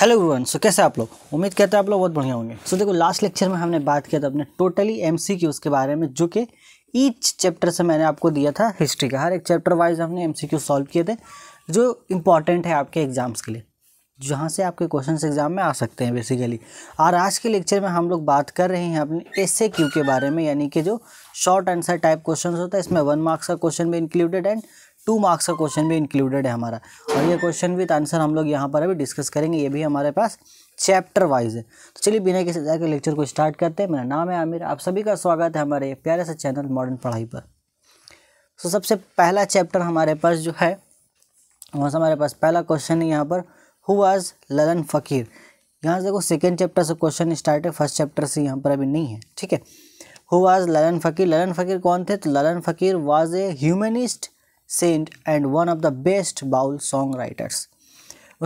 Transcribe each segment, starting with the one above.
Hello everyone so कैसे आप लोग उम्मीद करते हैं आप लोग बहुत बढ़िया होंगे सो so, देखो लास्ट लेक्चर में हमने बात किया था अपने टोटली एम सी क्यूज़ के बारे में जो कि ईच चैप्टर से मैंने आपको दिया था हिस्ट्री का हर एक चैप्टर वाइज हमने एम सी क्यू सॉल्व किए थे जो इंपॉर्टेंट है आपके एग्जाम्स के लिए जहाँ से आपके क्वेश्चन एग्जाम में आ सकते हैं बेसिकली और आज के लेक्चर में हम लोग बात कर रहे हैं अपने एस क्यू के बारे में यानी कि जो शॉर्ट आंसर टाइप क्वेश्चन होता है इसमें वन मार्क्स का क्वेश्चन भी इंक्लूडेड एंड टू मार्क्स का क्वेश्चन भी इंक्लूडेड है हमारा और ये क्वेश्चन विद आंसर हम लोग यहाँ पर अभी डिस्कस करेंगे ये भी हमारे पास चैप्टर वाइज है तो चलिए बिना किसी जाकर लेक्चर को स्टार्ट करते हैं मेरा नाम है आमिर आप सभी का स्वागत है हमारे प्यारे से चैनल मॉडर्न पढ़ाई पर so, तो सबसे पहला चैप्टर हमारे पास जो है वहाँ से हमारे पास पहला क्वेश्चन है यहाँ पर हु वाज ललन फ़कीर यहाँ से देखो सेकेंड चैप्टर से क्वेश्चन स्टार्ट है फर्स्ट चैप्टर से यहाँ पर अभी नहीं है ठीक है हु वाज ललन फ़कीर ललन फ़कीर कौन थे तो Lalan Fakir was a humanist saint and one of the best Baul song writers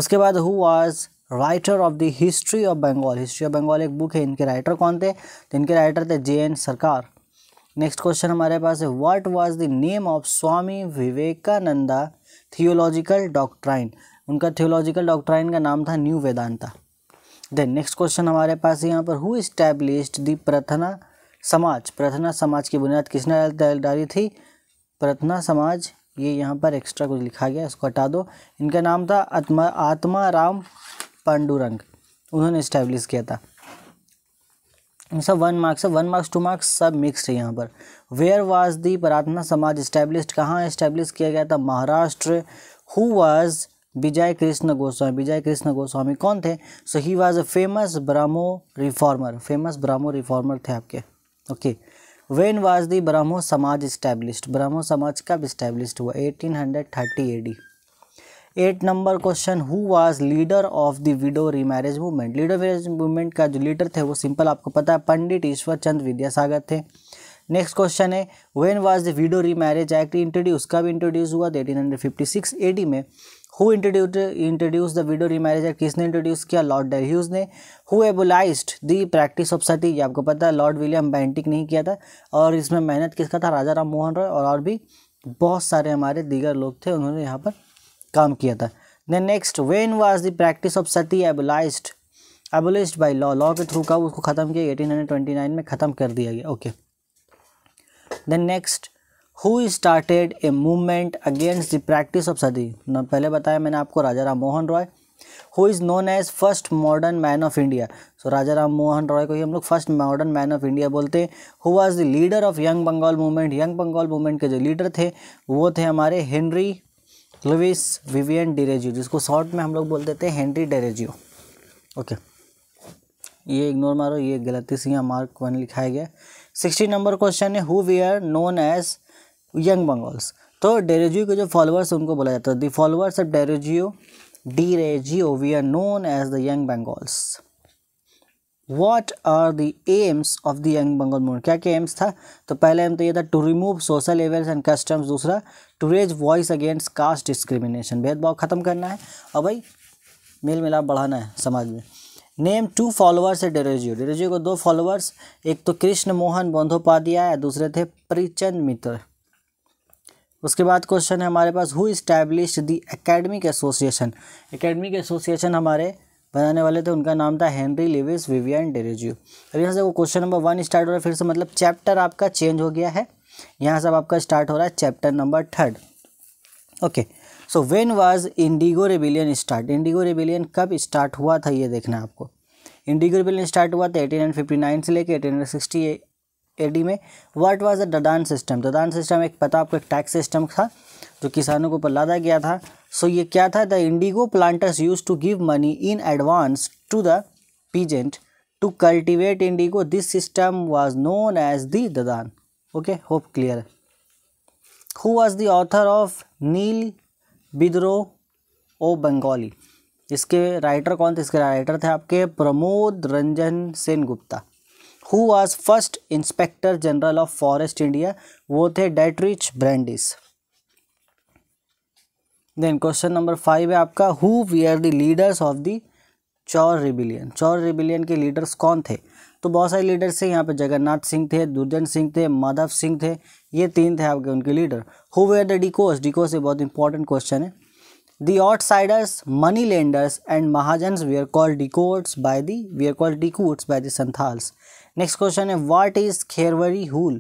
उसके बाद who was writer of the history of Bengal history of Bengal एक बुक है इनके राइटर कौन थे तो इनके राइटर थे J N Sarkar next question हमारे पास है what was the name of Swami Vivekananda theological doctrine उनका थियोलॉजिकल डॉक्ट्राइन का नाम था new Vedanta then next question हमारे पास है यहाँ पर हु इस्टेब्लिश्ड दी प्रार्थना समाज प्रार्थना समाज की बुनियाद किसने डाली थी प्रार्थना समाज ये यहाँ पर एक्स्ट्रा कुछ लिखा गया इसको हटा दो इनका नाम था आत्मा आत्मा राम पांडुरंग उन्होंने इस्टेब्लिश किया था सब वन मार्क्स है वन मार्क्स टू मार्क्स सब मिक्स्ड है यहाँ पर वेयर वाज दी प्रार्थना समाज इस्टेब्लिश कहाँ इस्टेब्लिश किया गया था महाराष्ट्र हु वाज विजय कृष्ण गोस्वामी विजय कृष्ण गोस्वामी कौन थे so he was a famous Brahmo reformer famous Brahmo reformer थे आपके okay okay. When was the Brahmo Samaj established Brahmo Samaj कब इस्टेब्लिश्ड हुआ 1830 hundred thirty AD eight number question who was leader of the widow remarriage movement leader marriage movement का जो leader थे वो simple आपको पता है पंडित ईश्वर चंद विद्यासागर थे नेक्स्ट क्वेश्चन है when was the widow remarriage act introduce कब इंट्रोड्यूस हुआ eighteen hundred fifty six D में who introduce introduce the widow remarriage act किसने इंट्रोड्यूस किया लॉर्ड डेल्यूज ने who abolish the practice of sati ये आपको पता है लॉर्ड विलियम बैंटिक नहीं किया था और इसमें मेहनत किसका था राजा राम मोहन रॉय और, और भी बहुत सारे हमारे दीगर लोग थे उन्होंने यहाँ पर काम किया था then next when was the practice of sati abolish abolished by law law के थ्रू कब उसको ख़त्म किया एटीन में ख़त्म कर दिया गया okay then next who started a movement against the practice of sati पहले बताया मैंने आपको Raja Ram Mohan Roy who is known as first modern man of India so Raja Ram Mohan Roy को ही हम लोग first modern man of India बोलते हैं who was the leader of young Bengal movement young Bengal movement के जो लीडर थे वो थे हमारे हेनरी लुविस विवियन डेरेजियो जिसको शॉर्ट में हम लोग बोल देते हैं हेनरी डेरेजियो ओके ये इग्नोर मारो ये गलती से यहाँ मार्क वन लिखाया गया सिक्सटी नंबर क्वेश्चन है who we are known as young Bengals तो डेरेजियो के जो फॉलोअर्स उनको बोला जाता है followers of Derozio Derozio we are known as the young Bengals what are the aims of the young Bengal movement क्या क्या एम्स था तो पहला एम तो ये था to remove social evils and customs दूसरा to raise voice against caste discrimination भेदभाव खत्म करना है और भाई मेल मिलाप बढ़ाना है समाज में नेम टू फॉलोअर्स है डेरेजियो डेरेजियो को दो फॉलोअर्स एक तो कृष्ण मोहन बंदोपाध्याय दूसरे थे परिचंद मित्र उसके बाद क्वेश्चन है हमारे पास who establish the academic association academic association हमारे बनाने वाले थे उनका नाम था हेनरी लिविस विवियन डेरेजियो अब यहाँ से वो क्वेश्चन नंबर वन स्टार्ट हो रहा है फिर से मतलब चैप्टर आपका चेंज हो गया है यहाँ से आपका स्टार्ट हो रहा है chapter number third okay so when was indigo rebellion start indigo rebellion कब स्टार्ट हुआ था ये देखना आपको इंडिगो रेबिलियन स्टार्ट हुआ था एटीन से लेकर एटीन एडी में what was the dadan system dadan system एक पता आपको एक टैक्स सिस्टम था जो किसानों के ऊपर लादा गया था सो so, ये क्या था the indigo planters used to give money in advance to the peasant to cultivate indigo this system was known as the dadan okay hope clear who was the author of Nil Bidroho Bengali इसके writer कौन थे इसके writer थे आपके Pramod Ranjan Sen Gupta who was first inspector general of forest India वो थे Dietrich Brandis then question number five है आपका who we are the leaders of the Chuar rebellion Chuar rebellion के लीडर्स कौन थे तो बहुत सारे लीडर्स थे यहाँ पे जगन्नाथ सिंह थे दुर्जन सिंह थे माधव सिंह थे ये तीन थे आपके उनके leader who were the dikus dikus ये बहुत इंपॉर्टेंट क्वेश्चन है दी आउटसाइडर्स साइडर्स money lenders and mahajans we are called dikus by the we are called dikus by the Santhals next question है वाट इज़ खेरवरी हूल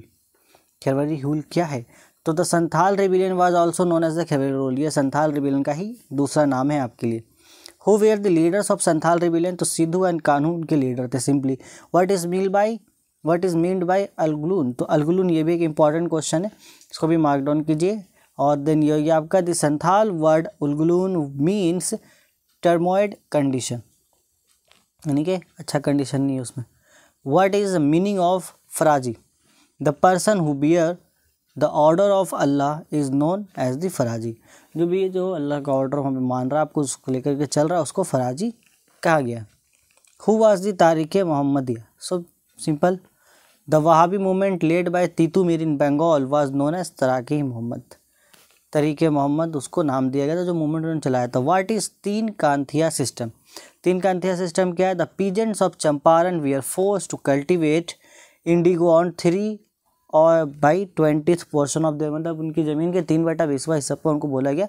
खेरवरी हूल क्या है तो the Santhal rebellion was also known as the Kherwari role ये Santhal rebellion का ही दूसरा नाम है आपके लिए who were the leaders of Santhal rebellion तो सिद्धू एंड कानू उनके लीडर थे simply what is meant by what is meant by Ulgulan तो अलगुलून ये भी एक इंपॉर्टेंट क्वेश्चन है इसको भी मार्क डाउन कीजिए और देन ये आपका the Santhal word Ulgulan means turmoil condition यानी कि अच्छा कंडीशन नहीं है उसमें what is the meaning of Faraizi the person who bear the order of Allah is known as the Faraizi जो भी जो अल्लाह का ऑर्डर हमें मान रहा है आपको उसको लेकर के चल रहा है उसको फराजी कहा गया who was the Tariqah Muhammadiya so simple the Wahabi movement led by Titu Mir in Bengal was known as Tariqah Muhammad Tariqah Muhammad उसको नाम दिया गया था जो मोमेंट उन्होंने चलाया था वाट इज़ तीन कांथिया सिस्टम तीन का अंत्य सिस्टम क्या है the peasants of Champaran we are force to cultivate indigo on three और by twenty portion of the मतलब उनकी ज़मीन के तीन बटा बीसवा हिस्सा पर उनको बोला गया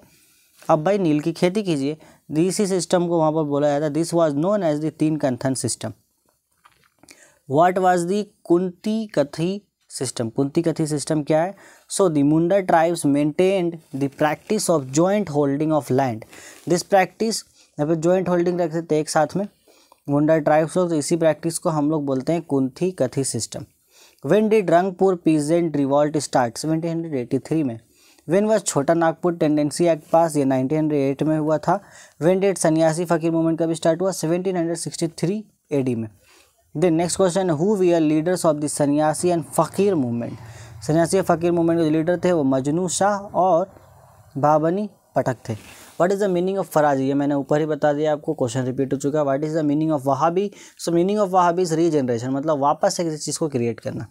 अब भाई नील की खेती कीजिए इसी सिस्टम को वहाँ पर बोला जाता है this was known as Tinkathia system what was the Khuntkatti system Khuntkatti system क्या है so the Munda tribes maintained the practice of joint holding of land this practice या फिर ज्वाइंट होल्डिंग रख सकते हैं एक साथ में मुंडा ट्राइब्स लोग तो इसी प्रैक्टिस को हम लोग बोलते हैं Khuntkatti system when did Rangpur peasant revolt start hundred three में when was Chota Nagpur tendency act पास ये नाइनटीन हंड्रेड एट में हुआ था वेन डेट सन्यासी फकीर मूवमेंट का भी स्टार्ट हुआ hundred sixty three A D में then next question who we are leaders of the Sanyasi and Fakir movement Sanyasi Fakir movement के लीडर थे वो मजनू शाह और बाबनी पटक थे what is the meaning of Faraz ये मैंने ऊपर ही बता दिया आपको क्वेश्चन रिपीट हो चुका है what is the meaning of Wahabi so meaning of Wahabi is regeneration मतलब वापस से किसी चीज़ को क्रिएट करना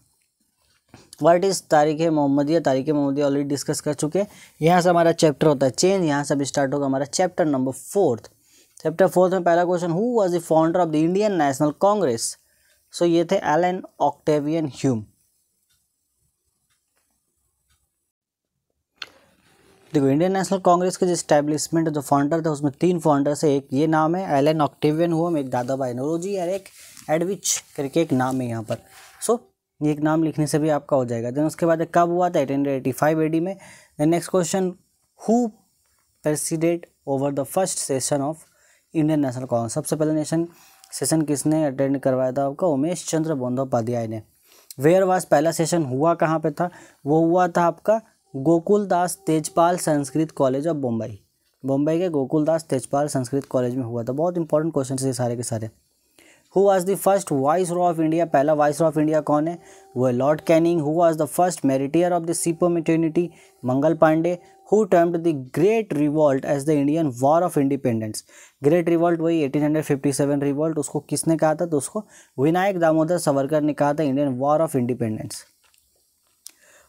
व्हाट इज़ तारीख मोहम्मदिया तारीख मोहम्मदिया ऑलरेडी डिस्कस कर चुके हैं यहाँ से हमारा चैप्टर होता है चेंज यहाँ से अब स्टार्ट होगा हमारा chapter number fourth chapter fourth में पहला question who was the founder of the Indian National Congress so ये थे एलन ऑक्टेवियन ह्यूम देखो इंडियन नेशनल कांग्रेस के जो स्टैब्लिशमेंट जो फाउंडर थे उसमें तीन फाउंडर से एक ये नाम है एल एन ऑक्टेवियन हुम एक दादाबाई नोरोजी और एक एडविच करके एक नाम है यहाँ पर सो ये एक नाम लिखने से भी आपका हो जाएगा देन उसके बाद कब हुआ था एटीन एटी फाइव एडी में then next question who president over the first session of Indian National Congress सबसे पहले नेशन सेशन किसने अटेंड करवाया था आपका उमेश चंद्र बंदोपाध्याय ने वेयर वाज पहला सेशन हुआ कहाँ पे था वो हुआ था आपका गोकुल दास तेजपाल संस्कृत कॉलेज ऑफ बम्बई बम्बई के गोकुल दास तेजपाल संस्कृत कॉलेज में हुआ था बहुत इंपॉर्टेंट क्वेश्चन थे सारे के सारे who was the first viceroy of India पहला वाइस रॉ ऑफ इंडिया कौन है वो है Lord Canning who was the first martyr of the sepoy mutiny Mangal Pandey who termed the great revolt as the Indian war of independence great revolt वही eighteen hundred fifty seven revolt उसको किसने कहा था तो उसको विनायक दामोदर सावरकर ने कहा था Indian war of independence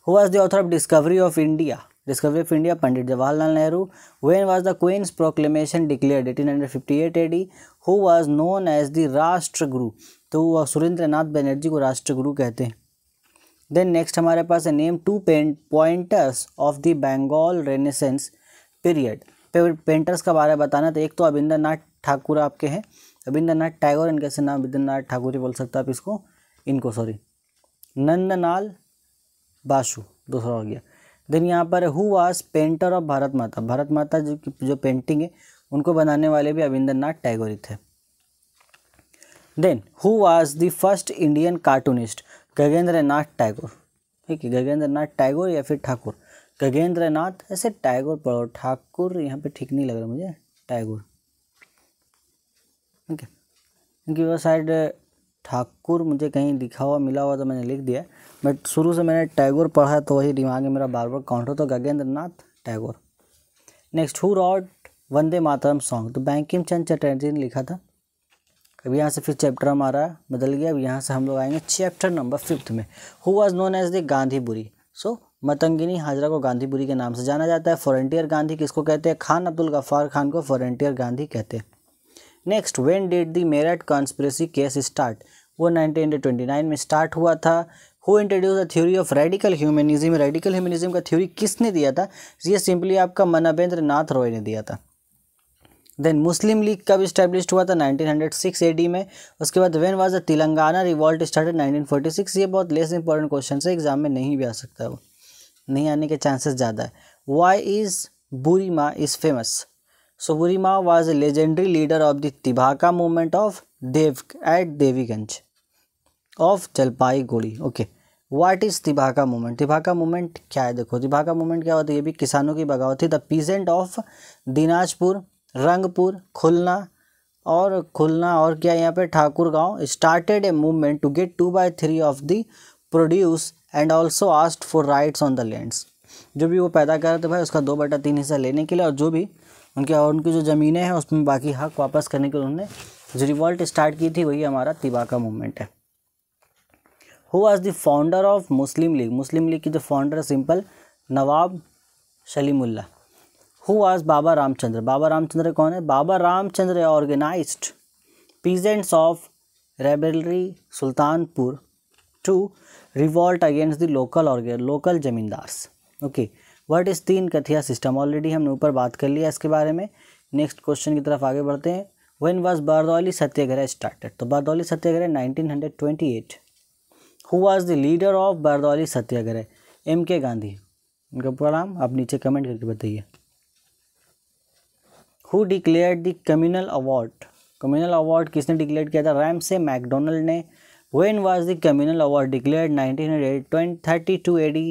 who was the author of Discovery of India Discovery of India Pandit Jawaharlal Nehru when was the Queen's proclamation declared eighteen hundred fifty eight AD who was known as the Rashtra Guru तो सुरेंद्र नाथ बैनर्जी को राष्ट्र गुरु कहते हैं then next हमारे पास है name two paint painters of the Bengal renaissance period painters का बारे में बताना तो एक तो अविंद्र ठाकुर आपके हैं अविंद्र टैगोर इनका से नाम अबिंद्र नाथ ठाकुर ही बोल सकते आप इसको इनको सॉरी नंदनाल बासु दूसरा हो गया देन यहाँ पर who was painter of Bharat Mata Bharat माता जो जो पेंटिंग है उनको बनाने वाले भी अविंद्र नाथ टैगोर थे then who was the first Indian cartoonist Gaganendra Nath Tagore ठीक है गगेंद्र नाथ टैगोर या फिर ठाकुर गगेंद्र नाथ ऐसे टैगोर पढ़ो ठाकुर यहाँ पे ठीक नहीं लग रहा मुझे टैगोर ठीक है क्योंकि वो साइड ठाकुर मुझे कहीं दिखा हुआ मिला हुआ तो मैंने लिख दिया बट शुरू से मैंने टैगोर पढ़ा तो वही दिमाग में मेरा बार बार काउंट हो तो Gaganendra Nath Tagore next who wrote Vande Mataram song तो बैंकिम चंद चटर्जी ने लिखा था अभी यहाँ से फिर चैप्टर हमारा बदल गया अब यहाँ से हम लोग आएंगे चैप्टर नंबर फिफ्थ में who was known as the Gandhiburi so Matangini Hazra को गांधीपुरी के नाम से जाना जाता है फॉरेंटियर गांधी किसको कहते हैं खान अब्दुल गफ्फार खान को फॉरेंटियर गांधी कहते हैं next when did the Meerut conspiracy case start वो 1929 में स्टार्ट हुआ था who introduce the theory of radical humanism radical humanism का थ्योरी किसने दिया था ये सिंपली आपका मनाबेंद्र नाथ रॉय ने दिया था देन मुस्लिम लीग कब इस्टेब्लिश हुआ था 1906 एडी में उसके बाद when was the Telangana revolt started 1946 ये बहुत लेस इंपॉर्टेंट क्वेश्चन है एग्जाम में नहीं भी आ सकता वो नहीं आने के चांसेस ज़्यादा है वाई इज़ बुरी माँ is famous so Buri Maa was a legendary leader of the Tebhaga movement of Dev at Debiganj of Jalpaiguri okay what is का मूवमेंट तिबाका मूवमेंट क्या है देखो तिबाका मूवमेंट क्या होती है ये भी किसानों की बगावत थी the peasant of Dinajpur Rangpur Khulna और खुलना और क्या यहाँ पे Thakurgaon started a movement to get two by three of the produce and also asked for rights on the lands जो भी वो पैदा कर रहे थे भाई उसका दो बटा तीन हिस्सा लेने के लिए और जो भी उनके और उनकी जो ज़मीनें हैं उसमें बाकी हक वापस करने के लिए उन्होंने जो रिवॉल्ट स्टार्ट की थी वही हमारा तिबाका मूवमेंट है who was the founder of Muslim League Muslim League की जो फाउंडर है simple Nawab Salimullah who was Baba Ramchandra Baba Ramchandra कौन है Baba Ramchandra organize peasants of Raebareli Sultanpur to revolt against the local ऑर्गे local zamindars okay what is Tinkathia system already हमने ऊपर बात कर लिया इसके बारे में नेक्स्ट क्वेश्चन की तरफ आगे बढ़ते हैं when was Bardoli Satyagraha started तो Bardoli Satyagraha nineteen hundred twenty eight who was the leader of Bardoli Satyagraha M K Gandhi उनका पूरा नाम आप नीचे कमेंट करके बताइए who declare the communal award communal award किसने डिक्लेयर किया था रैम से मैकडोनल्ड ने when was the communal award declare nineteen hundred twenty thirty two AD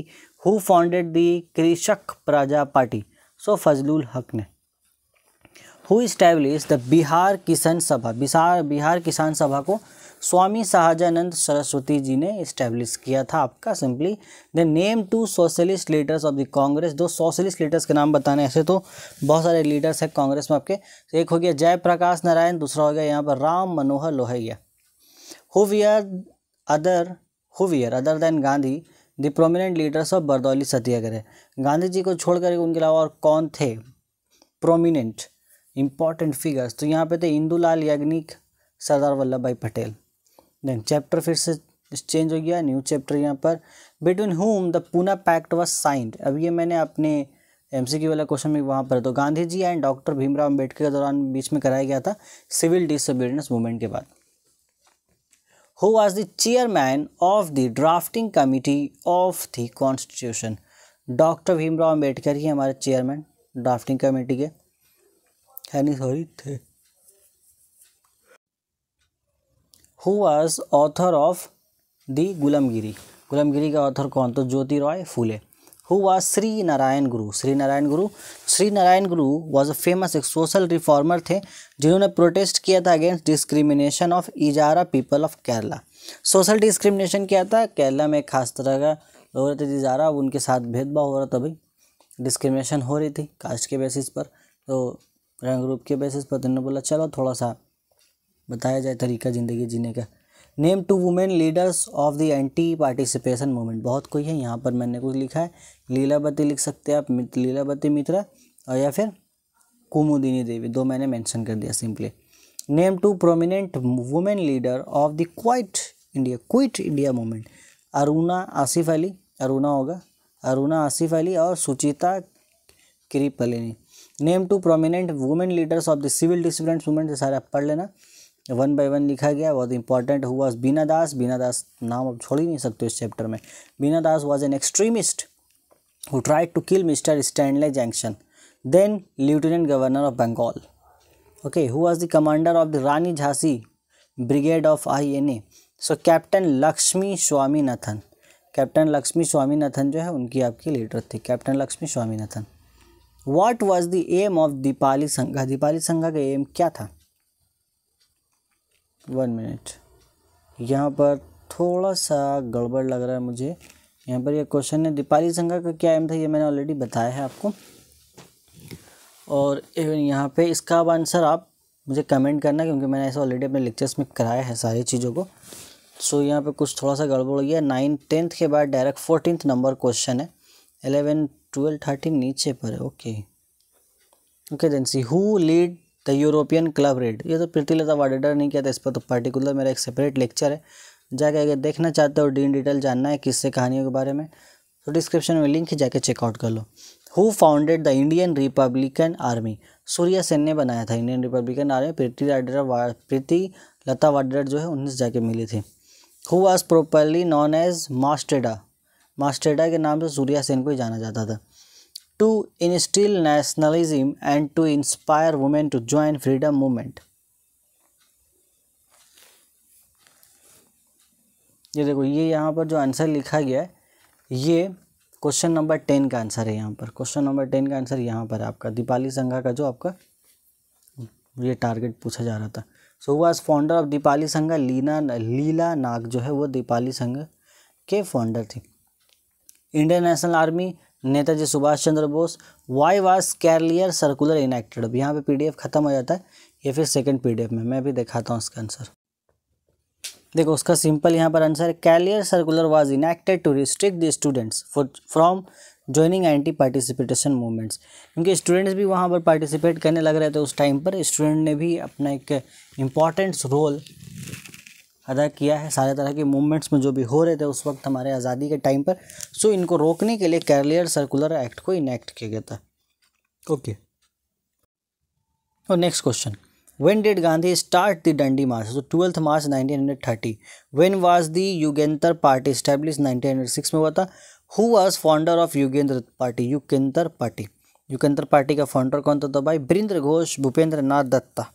who founded the Krishak Praja party सो फजलुल हक ने हु इस्टेब्लिश द बिहार किसान सभा बिहार बिहार किसान सभा को स्वामी शाहजानंद सरस्वती जी ने इस्टेब्लिश किया था आपका simply the name two socialist leaders of the Congress दो सोशलिस्ट लीडर्स के नाम बताने ऐसे तो बहुत सारे लीडर्स हैं कांग्रेस में आपके एक हो गया जयप्रकाश नारायण दूसरा हो गया यहाँ पर Ram Manohar Lohia who were other who were other than Gandhi the prominent leaders of Bardoli Satyagraha Gandhi ji को छोड़कर उनके अलावा और कौन थे प्रोमिनेंट इंपॉर्टेंट फिगर्स तो यहाँ पे थे इंदूलाल याग्निक सरदार वल्लभ भाई पटेल देन चैप्टर फिर से चेंज हो गया न्यू चैप्टर यहाँ पर between whom the Poona pact was signed अब ये मैंने अपने एम सी वाला क्वेश्चन में वहाँ पर तो गांधी जी एंड डॉक्टर भीमराव अम्बेडकर के दौरान बीच में कराया गया था सिविल डिसोबीडियंस मूवमेंट के बाद who was the chairman of the drafting committee of the constitution doctor Bhimrao Ambedkar ही हमारे चेयरमैन ड्राफ्टिंग कमेटी के है नहीं सॉरी थे who was author of the Gulamgiri Gulamgiri का ऑथर कौन तो Jyotirao Phule who was Shri Narayana Guru Shri Narayana Guru Shri Narayana Guru was a famous एक सोशल रिफॉर्मर थे जिन्होंने प्रोटेस्ट किया था अगेंस्ट डिस्क्रिमिनेशन ऑफ इजारा people of Kerala social discrimination किया था केरला में खास तरह का हो रहते थे इजारा उनके साथ भेदभाव हो रहा था भाई डिस्क्रिमिनेशन हो रही थी कास्ट के बेसिस पर तो रंग रूप के बेसिस पर तो बोला चलो थोड़ा सा बताया जाए तरीका ज़िंदगी जीने का name two women leaders of the anti participation movement बहुत कोई है यहाँ पर मैंने कुछ लिखा है लीलावती लिख सकते हैं आप लीलावती मित्रा और या फिर कुमुदिनी देवी दो मैंने मेंशन कर दिया simply name two prominent women leader of the quite India quit India movement Aruna Asaf Ali Aruna होगा अरुणा आसिफ अली और Sucheta Kripalani name two prominent women leaders of the civil discipline movement सारे आप पढ़ लेना वन बाय वन लिखा गया बहुत इंपॉर्टेंट हुआ बीना दास बीना दास नाम अब छोड़ ही नहीं सकते इस चैप्टर में Bina Das was an extremist who try to kill mister Stanley Jackson then lieutenant governor of Bengal okay who was the commander of the Rani Jhansi brigade of I N A so captain Lakshmi Swaminathan captain Lakshmi Swaminathan जो है उनकी आपकी लीडर थी captain Lakshmi Swaminathan what was the aim of Dipali Sangha Dipali संघा का M क्या था one minute यहाँ पर थोड़ा सा गड़बड़ लग रहा है मुझे यहाँ पर ये क्वेश्चन है दीपाली संघा का क्या एम था ये मैंने ऑलरेडी बताया है आपको और इवन यहाँ पे इसका अब आंसर आप मुझे कमेंट करना क्योंकि मैंने ऐसा ऑलरेडी अपने लेक्चर्स में कराया है सारी चीज़ों को सो यहाँ पे कुछ थोड़ा सा गड़बड़ गया नाइन टेंथ के बाद डायरेक्ट फोर्टीन नंबर क्वेश्चन है एलेवन ट्वेल्व थर्टीन नीचे पर है okay okay then see who lead the European club raid ये तो प्रीतिलता वाडेडर नहीं किया था इस पर तो पर्टिकुलर मेरा एक सेपरेट लेक्चर है जाके अगर देखना चाहते हो डी डिटेल जानना है किससे कहानियों के बारे में तो डिस्क्रिप्शन में लिंक जाके चेकआउट कर लो who founded the Indian republican army Surya Sen ने बनाया था Indian republican army Priti Waddedar Pritilata Waddedar जो है उनसे जाके मिली थी who was properly known as Masterda Masterda के नाम से सूर्या सेन को ही जाना जाता था to instill nationalism and to inspire women to join freedom movement ये देखो ये यहाँ पर जो आंसर लिखा गया है ये क्वेश्चन नंबर टेन का आंसर है यहाँ पर क्वेश्चन नंबर टेन का आंसर यहाँ पर है आपका दीपाली संघा का जो आपका ये टारगेट पूछा जा रहा था सो वो आज फाउंडर ऑफ दीपाली संघा लीना लीला नाग जो है वो दीपाली संघ के फाउंडर थी Indian national army Netaji Subhash Chandra Bose why was Carlyle circular enacted अब यहाँ पे पीडीएफ खत्म हो जाता है या फिर सेकंड पीडीएफ में मैं भी दिखाता हूँ उसका आंसर देखो उसका सिंपल यहाँ पर आंसर है Carlyle circular was enacted to restrict the students from joining anti participation movements क्योंकि स्टूडेंट्स भी वहाँ पर पार्टिसिपेट करने लग रहे थे उस टाइम पर स्टूडेंट ने भी अपना एक इम्पॉर्टेंट रोल अदा किया है सारे तरह के मूवमेंट्स में जो भी हो रहे थे उस वक्त हमारे आज़ादी के टाइम पर सो इनको रोकने के लिए कैरलियर सर्कुलर एक्ट को इनेक्ट किया गया था ओके और next question when Gandhi when did march start twelfth March nineteen hundred thirty when 1930 when was party yugendra nineteen hundred six में हुआ था who was founder of yugendra party yukendra party युकेंद्र party का founder कौन था तो भाई Barindra Ghosh Bhupendra Nath Dutta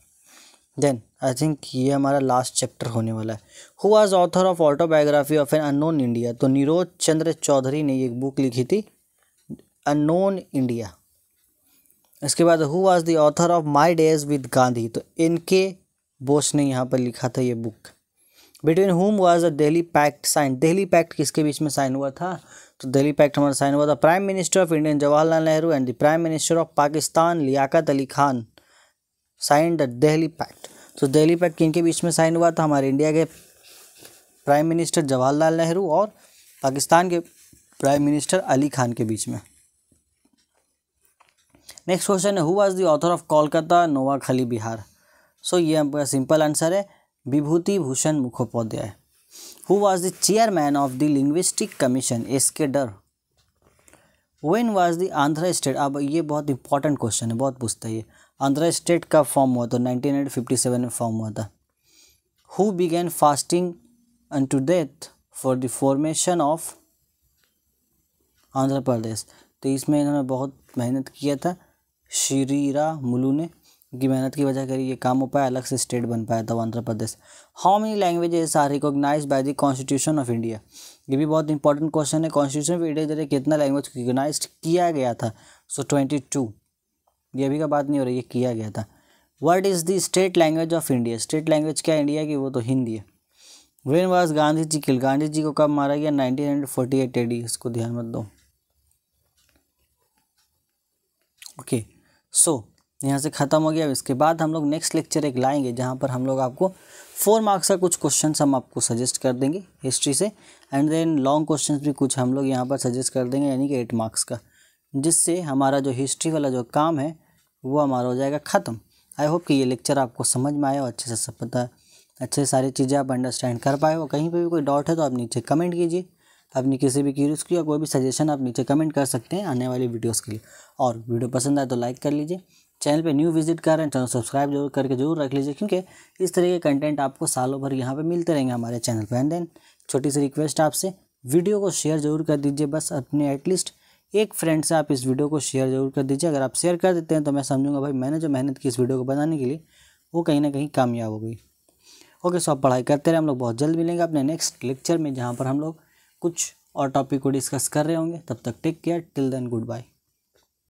then I think ये हमारा लास्ट चैप्टर होने वाला है हु आज author of autobiography of an unknown India तो निरोज चंद्र चौधरी ने एक बुक लिखी थी अननोन इंडिया इसके बाद who was the author of my days with Gandhi तो एन के बोस ने यहाँ पर लिखा था ये book between whom was a Delhi pact sign Delhi pact किसके बीच में साइन हुआ था तो दिल्ली पैक्ट हमारा साइन हुआ था prime minister of Indian Jawaharlal Nehru and the prime minister of Pakistan Liaquat Ali Khan sign the Delhi pact तो दिल्ली पैक्ट किन के बीच में साइन हुआ था तो हमारे इंडिया के प्राइम मिनिस्टर जवाहरलाल नेहरू और पाकिस्तान के प्राइम मिनिस्टर अली खान के बीच में नेक्स्ट क्वेश्चन है who was the author of Kolkata Noakhali Bihar so ये आपका सिंपल आंसर है Vibhuti Bhushan Mukhopadhyay who was the chairman of the linguistic commission S K Dar when was the Andhra state अब ये बहुत इंपॉर्टेंट क्वेश्चन है बहुत पूछता है ये आंध्र स्टेट का फॉर्म हुआ था सेवन में फॉर्म हुआ था who began fasting unto death for the formation of Andhra Pradesh तो इसमें इन्होंने बहुत मेहनत किया था श्रीरा मुलू ने की मेहनत की वजह करी ये काम हो पाया अलग से स्टेट बन पाया था Andhra Pradesh how many languages are recognize by the constitution of India ये भी बहुत इंपॉर्टेंट क्वेश्चन है कॉन्स्टिट्यूशन ऑफ इंडिया जरिए कितना लैंग्वेज रिकोगनाइज किया गया था सो ट्वेंटी टू ये अभी का बात नहीं हो रही ये किया गया था what is the state language of India state language क्या इंडिया की वो तो हिंदी है when was Gandhi ji kill Gandhi ji को कब मारा गया nineteen hundred forty eight AD इसको ध्यान मत दो ओके सो यहाँ से ख़त्म हो गया अब इसके बाद हम लोग नेक्स्ट लेक्चर एक लाएंगे जहाँ पर हम लोग आपको फोर मार्क्स का कुछ क्वेश्चन हम आपको सजेस्ट कर देंगे हिस्ट्री से एंड देन लॉन्ग क्वेश्चन भी कुछ हम लोग यहाँ पर सजेस्ट कर देंगे यानी कि एट मार्क्स का जिससे हमारा जो हिस्ट्री वाला जो काम है वो हमारा हो जाएगा ख़त्म आई होप कि ये लेक्चर आपको समझ में आया और अच्छे से सब पता अच्छे सारी चीज़ें आप अंडरस्टैंड कर पाए हो कहीं पे भी कोई डाउट है तो आप नीचे कमेंट कीजिए अपनी किसी भी क्यूरियस की या कोई भी सजेशन आप नीचे कमेंट कर सकते हैं आने वाली वीडियोस के लिए और वीडियो पसंद आए तो लाइक कर लीजिए चैनल पे न्यू विजिट कर रहे हैं चैनल सब्सक्राइब जरूर करके जरूर रख लीजिए क्योंकि इस तरह के कंटेंट आपको सालों भर यहाँ पर मिलते रहेंगे हमारे चैनल पर एंड देन छोटी सी रिक्वेस्ट आपसे वीडियो को शेयर जरूर कर दीजिए बस अपने एटलीस्ट एक फ्रेंड से आप इस वीडियो को शेयर जरूर कर दीजिए अगर आप शेयर कर देते हैं तो मैं समझूंगा भाई मैंने जो मेहनत की इस वीडियो को बनाने के लिए वो कहीं ना कहीं कामयाब हो गई ओके सो आप पढ़ाई करते रहे हम लोग बहुत जल्द मिलेंगे अपने नेक्स्ट लेक्चर में जहाँ पर हम लोग कुछ और टॉपिक को डिस्कस कर रहे होंगे तब तक take care till then good bye